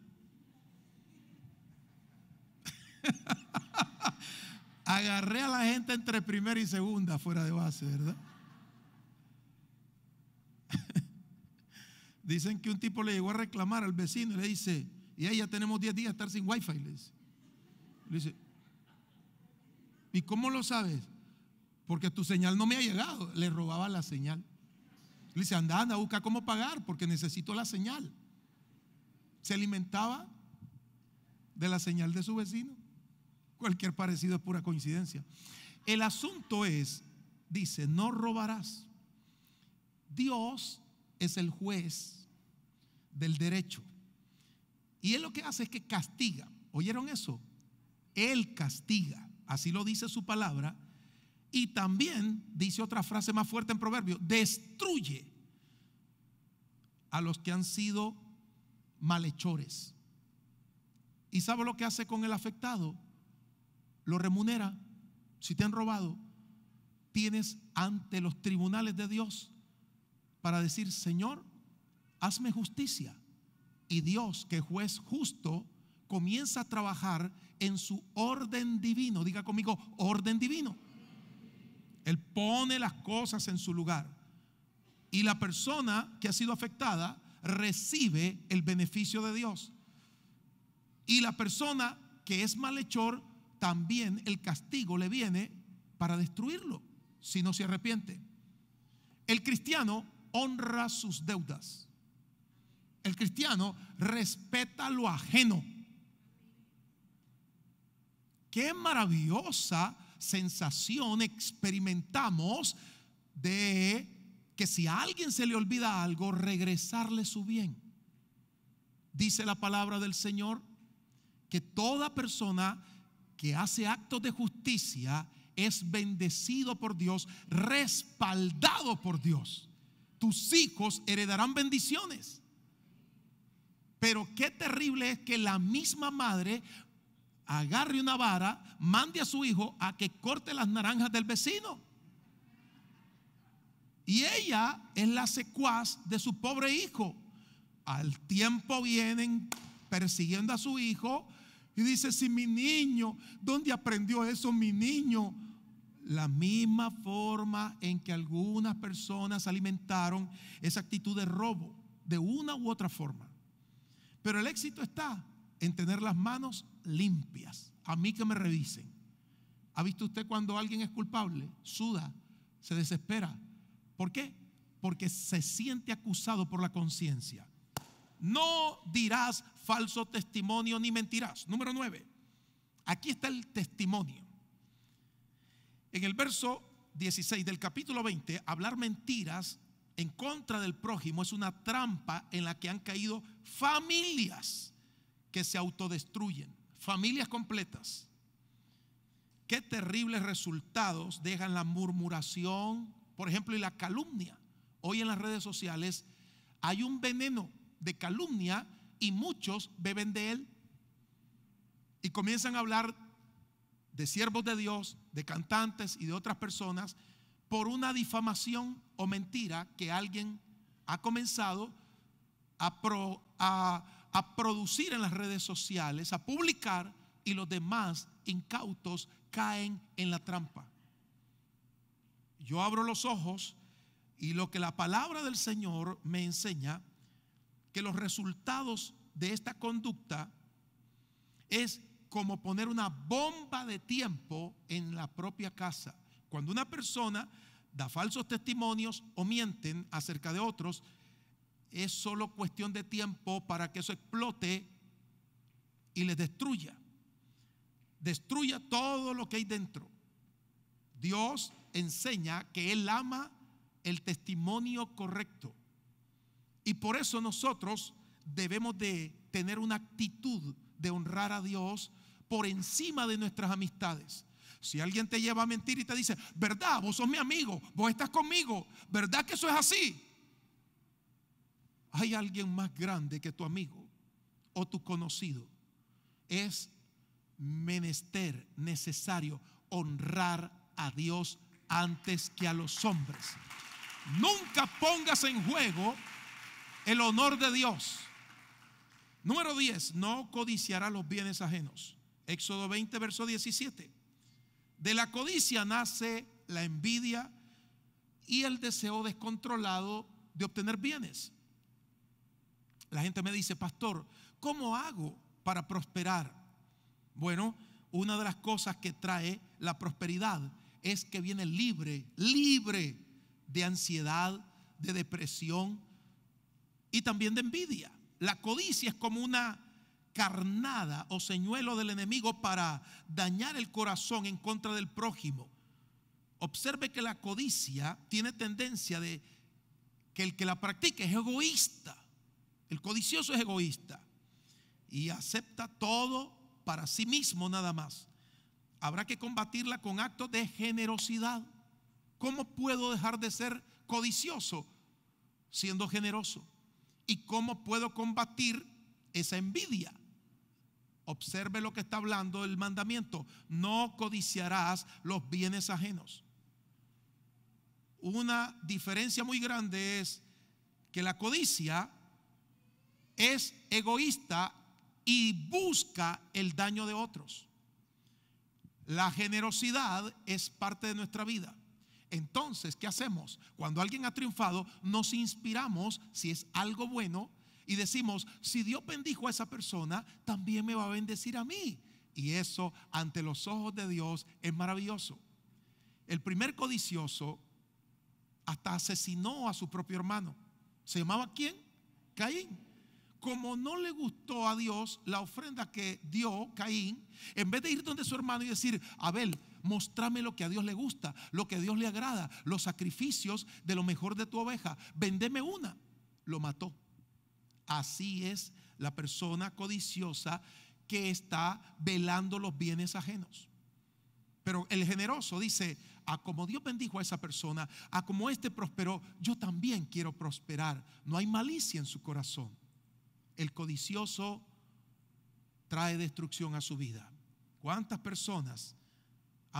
Agarré a la gente entre primera y segunda fuera de base, ¿verdad? Dicen que un tipo le llegó a reclamar al vecino y le dice, y ahí ya tenemos 10 días de estar sin wifi, le dice. Le dice, ¿y cómo lo sabes? Porque tu señal no me ha llegado. Le robaba la señal. Le dice, anda, anda, busca cómo pagar porque necesito la señal. Se alimentaba de la señal de su vecino. Cualquier parecido es pura coincidencia. El asunto es, dice, no robarás. Dios es el juez del derecho. Y él lo que hace es que castiga. ¿Oyeron eso? Él castiga. Así lo dice su palabra. Y también dice otra frase más fuerte en Proverbio, destruye a los que han sido malhechores. ¿Y sabe lo que hace con el afectado? lo remunera. Si te han robado, tienes ante los tribunales de Dios para decir, Señor, hazme justicia. Y Dios, que juez justo, comienza a trabajar en su orden divino. Diga conmigo, orden divino. Él pone las cosas en su lugar. Y la persona que ha sido afectada recibe el beneficio de Dios. Y la persona que es malhechor también el castigo le viene para destruirlo si no se arrepiente. El cristiano honra sus deudas. El cristiano respeta lo ajeno. Qué maravillosa sensación experimentamos de que si a alguien se le olvida algo, regresarle su bien. Dice la palabra del Señor que toda persona que hace actos de justicia es bendecido por Dios, respaldado por Dios. Tus hijos heredarán bendiciones. Pero qué terrible es que la misma madre agarre una vara, mande a su hijo a que corte las naranjas del vecino. Y ella es la secuaz de su pobre hijo. Al tiempo vienen persiguiendo a su hijo, y dice, si mi niño, ¿dónde aprendió eso mi niño? La misma forma en que algunas personas alimentaron esa actitud de robo, de una u otra forma. Pero el éxito está en tener las manos limpias. A mí que me revisen. ¿Ha visto usted cuando alguien es culpable? Suda, se desespera. ¿Por qué? Porque se siente acusado por la conciencia no dirás falso testimonio ni mentirás. Número 9. Aquí está el testimonio. En el verso 16 del capítulo 20, hablar mentiras en contra del prójimo es una trampa en la que han caído familias que se autodestruyen, familias completas. Qué terribles resultados dejan la murmuración, por ejemplo, y la calumnia. Hoy en las redes sociales hay un veneno de calumnia y muchos beben de él y comienzan a hablar de siervos de Dios, de cantantes y de otras personas por una difamación o mentira que alguien ha comenzado a, a, a producir en las redes sociales, a publicar y los demás incautos caen en la trampa. Yo abro los ojos y lo que la palabra del Señor me enseña que los resultados de esta conducta es como poner una bomba de tiempo en la propia casa. Cuando una persona da falsos testimonios o mienten acerca de otros, es solo cuestión de tiempo para que eso explote y les destruya. Destruya todo lo que hay dentro. Dios enseña que Él ama el testimonio correcto. Y por eso nosotros debemos de tener una actitud de honrar a Dios por encima de nuestras amistades. Si alguien te lleva a mentir y te dice, ¿verdad? Vos sos mi amigo, vos estás conmigo, ¿verdad que eso es así? Hay alguien más grande que tu amigo o tu conocido. Es menester, necesario, honrar a Dios antes que a los hombres. Nunca pongas en juego el honor de Dios. Número 10, no codiciará los bienes ajenos. Éxodo 20, verso 17. De la codicia nace la envidia y el deseo descontrolado de obtener bienes. La gente me dice, pastor, ¿cómo hago para prosperar? Bueno, una de las cosas que trae la prosperidad es que viene libre, libre de ansiedad, de depresión, y también de envidia. La codicia es como una carnada o señuelo del enemigo para dañar el corazón en contra del prójimo. Observe que la codicia tiene tendencia de que el que la practica es egoísta. El codicioso es egoísta y acepta todo para sí mismo nada más. Habrá que combatirla con actos de generosidad. ¿Cómo puedo dejar de ser codicioso siendo generoso? y cómo puedo combatir esa envidia. Observe lo que está hablando el mandamiento. No codiciarás los bienes ajenos. Una diferencia muy grande es que la codicia es egoísta y busca el daño de otros. La generosidad es parte de nuestra vida. Entonces, ¿qué hacemos? Cuando alguien ha triunfado, nos inspiramos si es algo bueno y decimos, si Dios bendijo a esa persona, también me va a bendecir a mí. Y eso ante los ojos de Dios es maravilloso. El primer codicioso hasta asesinó a su propio hermano. ¿Se llamaba quién? Caín. Como no le gustó a Dios la ofrenda que dio Caín, en vez de ir donde su hermano y decir, Abel, Mostrame lo que a Dios le gusta, lo que a Dios le agrada, los sacrificios de lo mejor de tu oveja. Vendeme una. Lo mató. Así es la persona codiciosa que está velando los bienes ajenos. Pero el generoso dice, a ah, como Dios bendijo a esa persona, a ah, como éste prosperó, yo también quiero prosperar. No hay malicia en su corazón. El codicioso trae destrucción a su vida. ¿Cuántas personas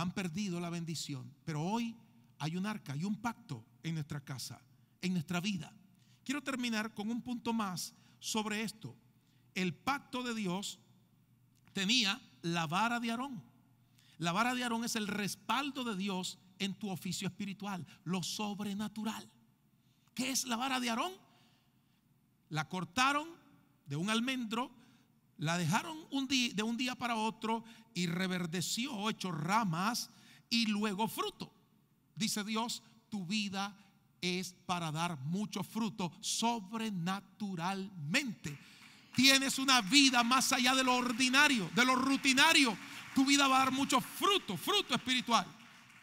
han perdido la bendición. Pero hoy hay un arca, y un pacto en nuestra casa, en nuestra vida. Quiero terminar con un punto más sobre esto. El pacto de Dios tenía la vara de Aarón. La vara de Aarón es el respaldo de Dios en tu oficio espiritual, lo sobrenatural. ¿Qué es la vara de Aarón? La cortaron de un almendro, la dejaron de un día para otro y reverdeció, hecho ramas y luego fruto. Dice Dios, tu vida es para dar mucho fruto sobrenaturalmente. Tienes una vida más allá de lo ordinario, de lo rutinario. Tu vida va a dar mucho fruto, fruto espiritual.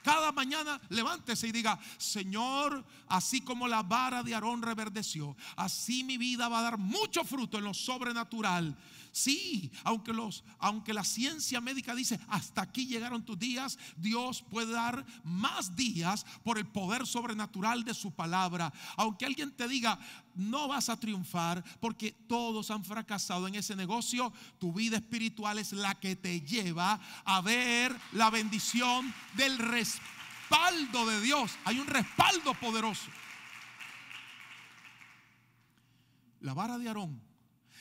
Cada mañana levántese y diga, Señor, así como la vara de Aarón reverdeció, así mi vida va a dar mucho fruto en lo sobrenatural. Sí, aunque, los, aunque la ciencia médica dice, hasta aquí llegaron tus días, Dios puede dar más días por el poder sobrenatural de su palabra. Aunque alguien te diga, no vas a triunfar porque todos han fracasado en ese negocio, tu vida espiritual es la que te lleva a ver la bendición del respaldo de Dios. Hay un respaldo poderoso. La vara de Aarón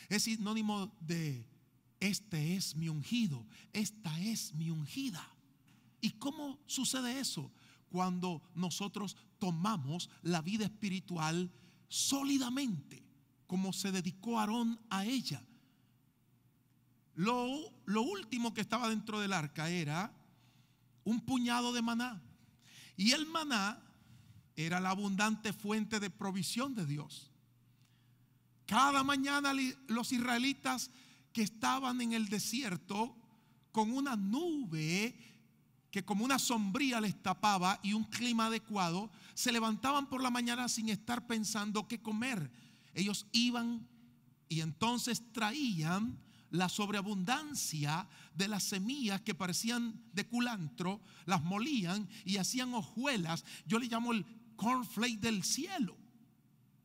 es sinónimo de este es mi ungido, esta es mi ungida. ¿Y cómo sucede eso? Cuando nosotros tomamos la vida espiritual sólidamente, como se dedicó Aarón a ella. Lo, lo último que estaba dentro del arca era un puñado de maná. Y el maná era la abundante fuente de provisión de Dios. Cada mañana los israelitas que estaban en el desierto con una nube que como una sombría les tapaba y un clima adecuado, se levantaban por la mañana sin estar pensando qué comer. Ellos iban y entonces traían la sobreabundancia de las semillas que parecían de culantro, las molían y hacían hojuelas. Yo le llamo el cornflake del cielo,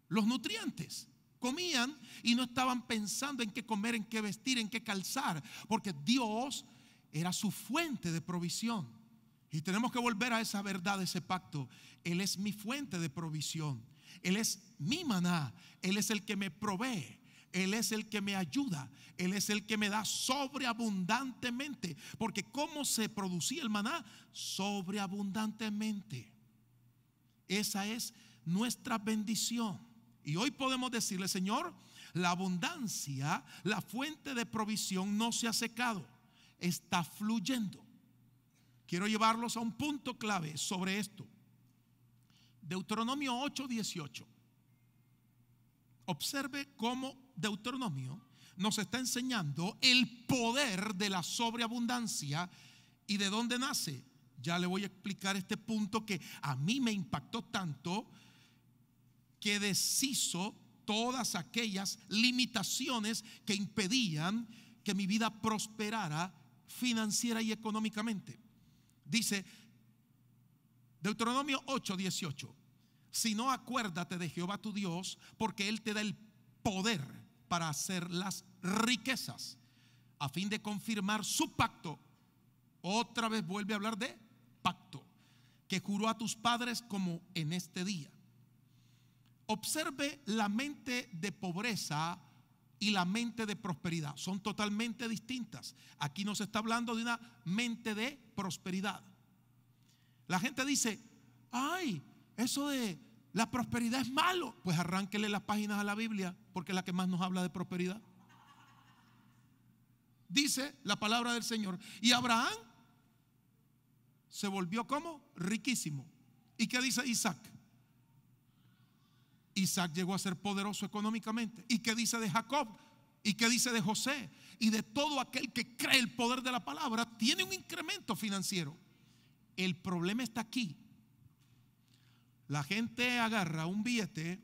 los nutrientes. Comían y no estaban pensando en qué comer, en qué vestir, en qué calzar, porque Dios era su fuente de provisión. Y tenemos que volver a esa verdad, ese pacto. Él es mi fuente de provisión. Él es mi maná. Él es el que me provee. Él es el que me ayuda. Él es el que me da sobreabundantemente. Porque ¿cómo se producía el maná? Sobreabundantemente. Esa es nuestra bendición. Y hoy podemos decirle, Señor, la abundancia, la fuente de provisión no se ha secado, está fluyendo. Quiero llevarlos a un punto clave sobre esto. Deuteronomio 8:18. Observe cómo Deuteronomio nos está enseñando el poder de la sobreabundancia y de dónde nace. Ya le voy a explicar este punto que a mí me impactó tanto que deshizo todas aquellas limitaciones que impedían que mi vida prosperara financiera y económicamente. Dice Deuteronomio 8:18, si no acuérdate de Jehová tu Dios, porque Él te da el poder para hacer las riquezas, a fin de confirmar su pacto. Otra vez vuelve a hablar de pacto, que juró a tus padres como en este día. Observe la mente de pobreza y la mente de prosperidad. Son totalmente distintas. Aquí nos está hablando de una mente de prosperidad. La gente dice, ay, eso de la prosperidad es malo. Pues arránquele las páginas a la Biblia porque es la que más nos habla de prosperidad. Dice la palabra del Señor. Y Abraham se volvió como riquísimo. ¿Y qué dice Isaac? Isaac llegó a ser poderoso económicamente. ¿Y qué dice de Jacob? ¿Y qué dice de José? Y de todo aquel que cree el poder de la palabra, tiene un incremento financiero. El problema está aquí. La gente agarra un billete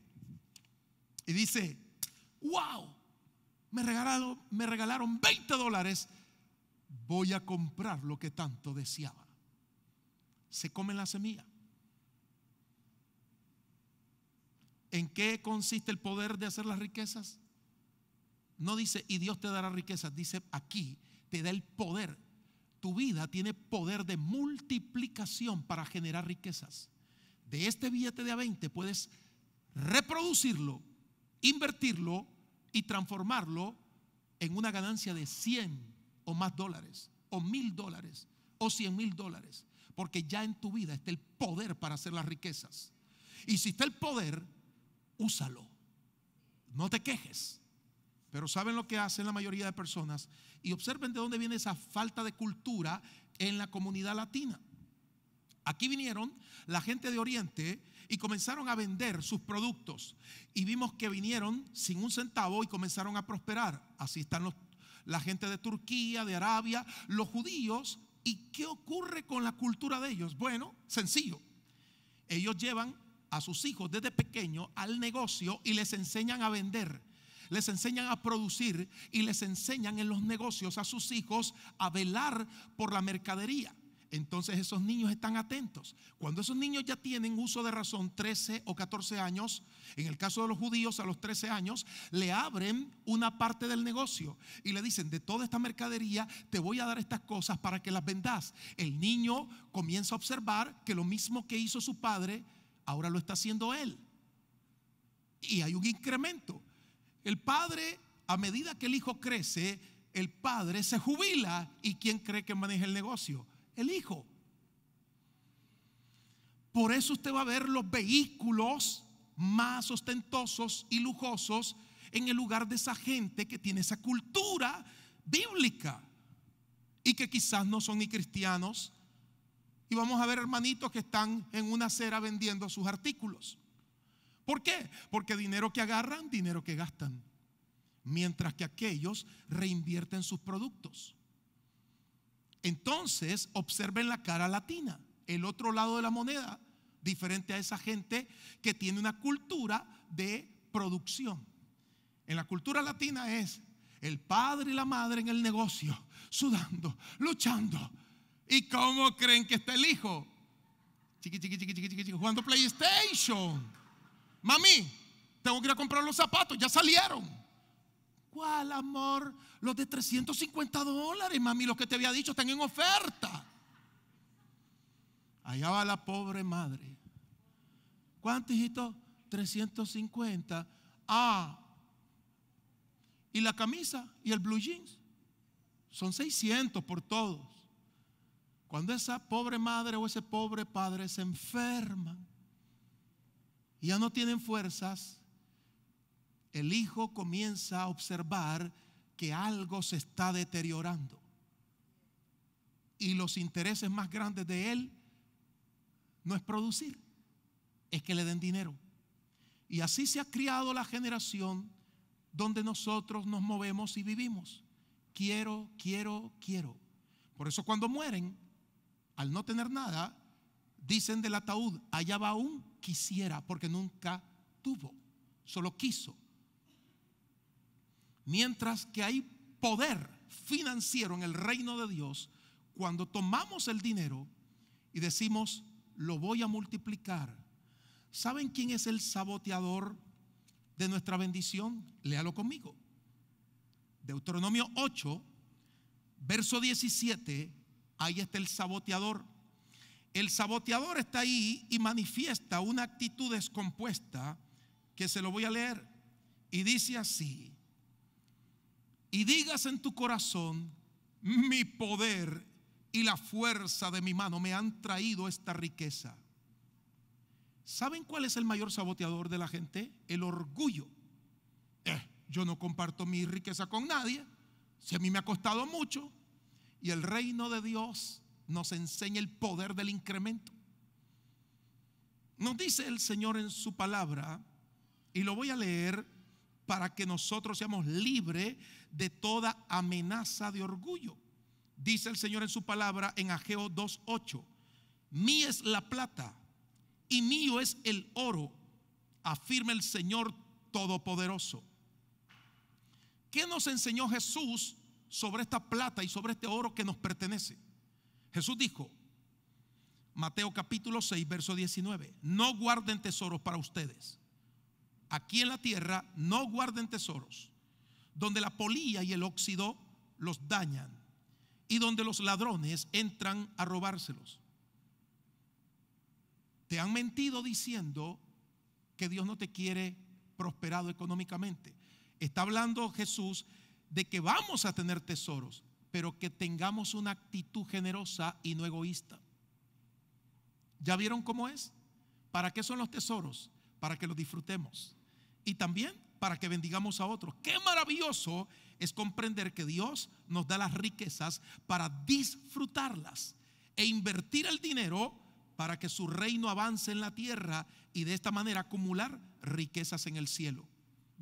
y dice, wow, me regalaron, me 20 dólares, voy a comprar lo que tanto deseaba. Se comen la semilla. ¿En qué consiste el poder de hacer las riquezas? No dice, y Dios te dará riquezas, dice aquí, te da el poder. Tu vida tiene poder de multiplicación para generar riquezas. De este billete de a 20 puedes reproducirlo, invertirlo y transformarlo en una ganancia de 100 o más dólares, o mil dólares, o 100 mil dólares. Porque ya en tu vida está el poder para hacer las riquezas. Y si está el poder, úsalo. No te quejes. Pero saben lo que hacen la mayoría de personas. Y observen de dónde viene esa falta de cultura en la comunidad latina. Aquí vinieron la gente de Oriente y comenzaron a vender sus productos. Y vimos que vinieron sin un centavo y comenzaron a prosperar. Así están los, la gente de Turquía, de Arabia, los judíos. ¿Y qué ocurre con la cultura de ellos? Bueno, sencillo. Ellos llevan a sus hijos desde pequeños al negocio y les enseñan a vender, les enseñan a producir y les enseñan en los negocios a sus hijos a velar por la mercadería. Entonces esos niños están atentos. Cuando esos niños ya tienen uso de razón 13 o 14 años, en el caso de los judíos a los 13 años, le abren una parte del negocio y le dicen, de toda esta mercadería te voy a dar estas cosas para que las vendas. El niño comienza a observar que lo mismo que hizo su padre, ahora lo está haciendo Él. Y hay un incremento. El padre, a medida que el hijo crece, el padre se jubila y ¿quién cree que maneja el negocio? El hijo. Por eso usted va a ver los vehículos más ostentosos y lujosos en el lugar de esa gente que tiene esa cultura bíblica y que quizás no son ni cristianos y vamos a ver hermanitos que están en una acera vendiendo sus artículos. ¿Por qué? Porque dinero que agarran, dinero que gastan. Mientras que aquellos reinvierten sus productos. Entonces, observen la cara latina, el otro lado de la moneda, diferente a esa gente que tiene una cultura de producción. En la cultura latina es el padre y la madre en el negocio, sudando, luchando, ¿Y cómo creen que está el hijo? Chiqui, chiqui, chiqui, chiqui, chiqui, jugando PlayStation. Mami, tengo que ir a comprar los zapatos, ya salieron. ¿Cuál amor? Los de 350 dólares, mami, los que te había dicho están en oferta. Allá va la pobre madre. ¿Cuánto, hijito? 350. Ah, y la camisa y el blue jeans. Son 600 por todos. Cuando esa pobre madre o ese pobre padre se enferman y ya no tienen fuerzas, el hijo comienza a observar que algo se está deteriorando. Y los intereses más grandes de él no es producir, es que le den dinero. Y así se ha criado la generación donde nosotros nos movemos y vivimos. Quiero, quiero, quiero. Por eso cuando mueren, al no tener nada, dicen del ataúd, allá va un quisiera, porque nunca tuvo, solo quiso. Mientras que hay poder financiero en el reino de Dios, cuando tomamos el dinero y decimos, lo voy a multiplicar, ¿saben quién es el saboteador de nuestra bendición? Léalo conmigo. Deuteronomio 8, verso 17 Ahí está el saboteador. El saboteador está ahí y manifiesta una actitud descompuesta que se lo voy a leer. Y dice así, y digas en tu corazón, mi poder y la fuerza de mi mano me han traído esta riqueza. ¿Saben cuál es el mayor saboteador de la gente? El orgullo. Eh, yo no comparto mi riqueza con nadie. Si a mí me ha costado mucho, y el reino de Dios nos enseña el poder del incremento. Nos dice el Señor en su palabra, y lo voy a leer para que nosotros seamos libres de toda amenaza de orgullo. Dice el Señor en su palabra en Ageo 2.8, mí es la plata y mío es el oro, afirma el Señor Todopoderoso. ¿Qué nos enseñó Jesús sobre esta plata y sobre este oro que nos pertenece. Jesús dijo, Mateo capítulo 6, verso 19, no guarden tesoros para ustedes. Aquí en la tierra no guarden tesoros, donde la polilla y el óxido los dañan y donde los ladrones entran a robárselos. Te han mentido diciendo que Dios no te quiere prosperado económicamente. Está hablando Jesús de que vamos a tener tesoros, pero que tengamos una actitud generosa y no egoísta. ¿Ya vieron cómo es? ¿Para qué son los tesoros? Para que los disfrutemos. Y también para que bendigamos a otros. Qué maravilloso es comprender que Dios nos da las riquezas para disfrutarlas e invertir el dinero para que su reino avance en la tierra y de esta manera acumular riquezas en el cielo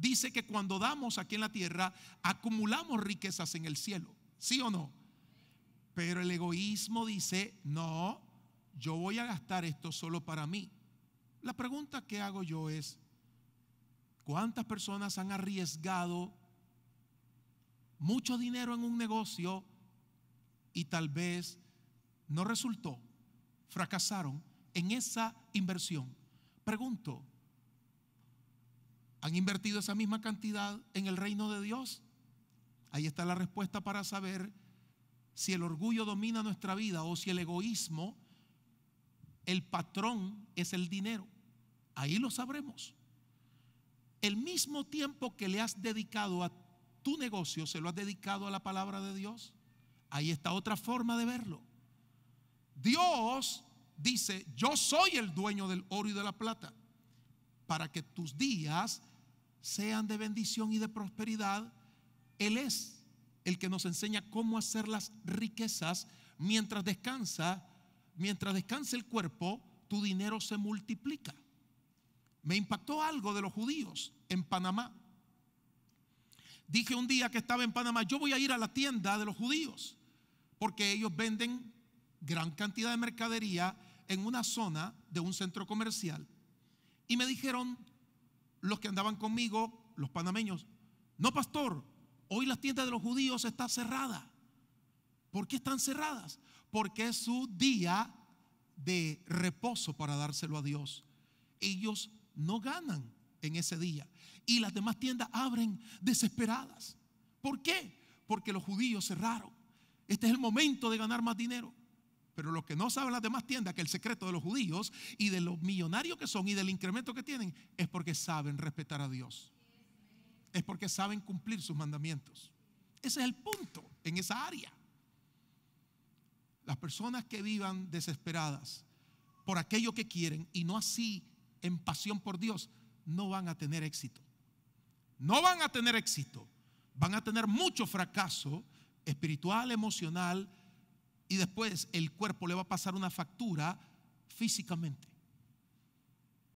dice que cuando damos aquí en la tierra, acumulamos riquezas en el cielo. ¿Sí o no? Pero el egoísmo dice, no, yo voy a gastar esto solo para mí. La pregunta que hago yo es, ¿cuántas personas han arriesgado mucho dinero en un negocio y tal vez no resultó? Fracasaron en esa inversión. Pregunto, ¿Han invertido esa misma cantidad en el reino de Dios? Ahí está la respuesta para saber si el orgullo domina nuestra vida o si el egoísmo, el patrón es el dinero. Ahí lo sabremos. El mismo tiempo que le has dedicado a tu negocio, se lo has dedicado a la palabra de Dios. Ahí está otra forma de verlo. Dios dice, yo soy el dueño del oro y de la plata, para que tus días sean de bendición y de prosperidad, Él es el que nos enseña cómo hacer las riquezas mientras descansa, mientras descansa el cuerpo, tu dinero se multiplica. Me impactó algo de los judíos en Panamá. Dije un día que estaba en Panamá, yo voy a ir a la tienda de los judíos, porque ellos venden gran cantidad de mercadería en una zona de un centro comercial. Y me dijeron, los que andaban conmigo, los panameños, no pastor, hoy las tiendas de los judíos está cerrada. ¿Por qué están cerradas? Porque es su día de reposo para dárselo a Dios. Ellos no ganan en ese día. Y las demás tiendas abren desesperadas. ¿Por qué? Porque los judíos cerraron. Este es el momento de ganar más dinero. Pero lo que no saben las demás tiendas, que el secreto de los judíos y de los millonarios que son y del incremento que tienen, es porque saben respetar a Dios. Es porque saben cumplir sus mandamientos. Ese es el punto en esa área. Las personas que vivan desesperadas por aquello que quieren y no así en pasión por Dios, no van a tener éxito. No van a tener éxito. Van a tener mucho fracaso espiritual, emocional, y después el cuerpo le va a pasar una factura físicamente.